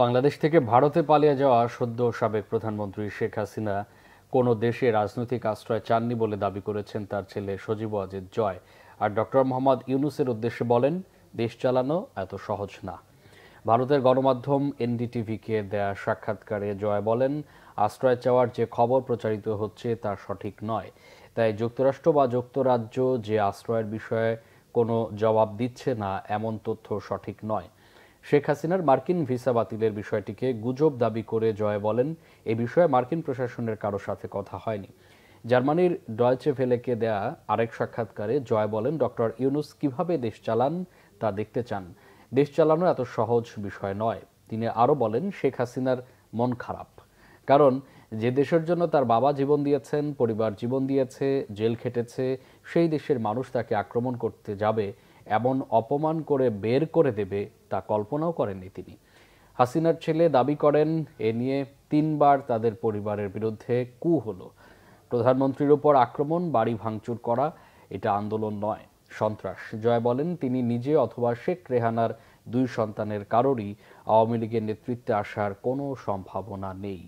বাংলাদেশ থেকে ভারতে পালিয়ে যাওয়া সদ্য সাবেক প্রধানমন্ত্রী শেখ হাসিনা কোনো দেশে রাজনৈতিক আশ্রয় চাননি বলে দাবি করেছেন তার ছেলে সজীব আজিদ জয় আর ডক্টর মোহাম্মদ ইউনুসের উদ্দেশ্যে বলেন দেশ চালানো এত সহজ না ভারতের গণমাধ্যম এনডিটিভিকে দেয়া সাক্ষাৎকারে জয় বলেন আশ্রয় চাওয়ার যে খবর প্রচারিত হচ্ছে তা সঠিক নয় তাই যুক্তরাষ্ট্র বা যুক্তরাজ্য যে আশ্রয়ের বিষয়ে কোনো জবাব দিচ্ছে না এমন তথ্য সঠিক নয় শেখ হাসিনার মার্কিন ভিসা বাতিলের বিষয়টিকে গুজব দাবি করে জয় বলেন এ বিষয়ে মার্কিন প্রশাসনের কারো সাথে কথা হয়নি জার্মানির ডয়চে ভেলেকে দেয়া আরেক সাক্ষাৎকারে জয় বলেন ডক্টর ইউনুস কিভাবে দেশ চালান তা দেখতে চান দেশ চালানো এত সহজ বিষয় নয় তিনি আরও বলেন শেখ হাসিনার মন খারাপ কারণ যে দেশের জন্য তার বাবা জীবন দিয়েছেন পরিবার জীবন দিয়েছে জেল খেটেছে সেই দেশের মানুষ তাকে আক্রমণ করতে যাবে এমন অপমান করে বের করে দেবে তা কল্পনাও করেননি তিনি হাসিনার ছেলে দাবি করেন এ নিয়ে তিনবার তাদের পরিবারের বিরুদ্ধে কু হলো প্রধানমন্ত্রীর ওপর আক্রমণ বাড়ি ভাঙচুর করা এটা আন্দোলন নয় সন্ত্রাস জয় বলেন তিনি নিজে অথবা শেখ রেহানার দুই সন্তানের কারোরই আওয়ামী লীগের নেতৃত্বে আসার কোনো সম্ভাবনা নেই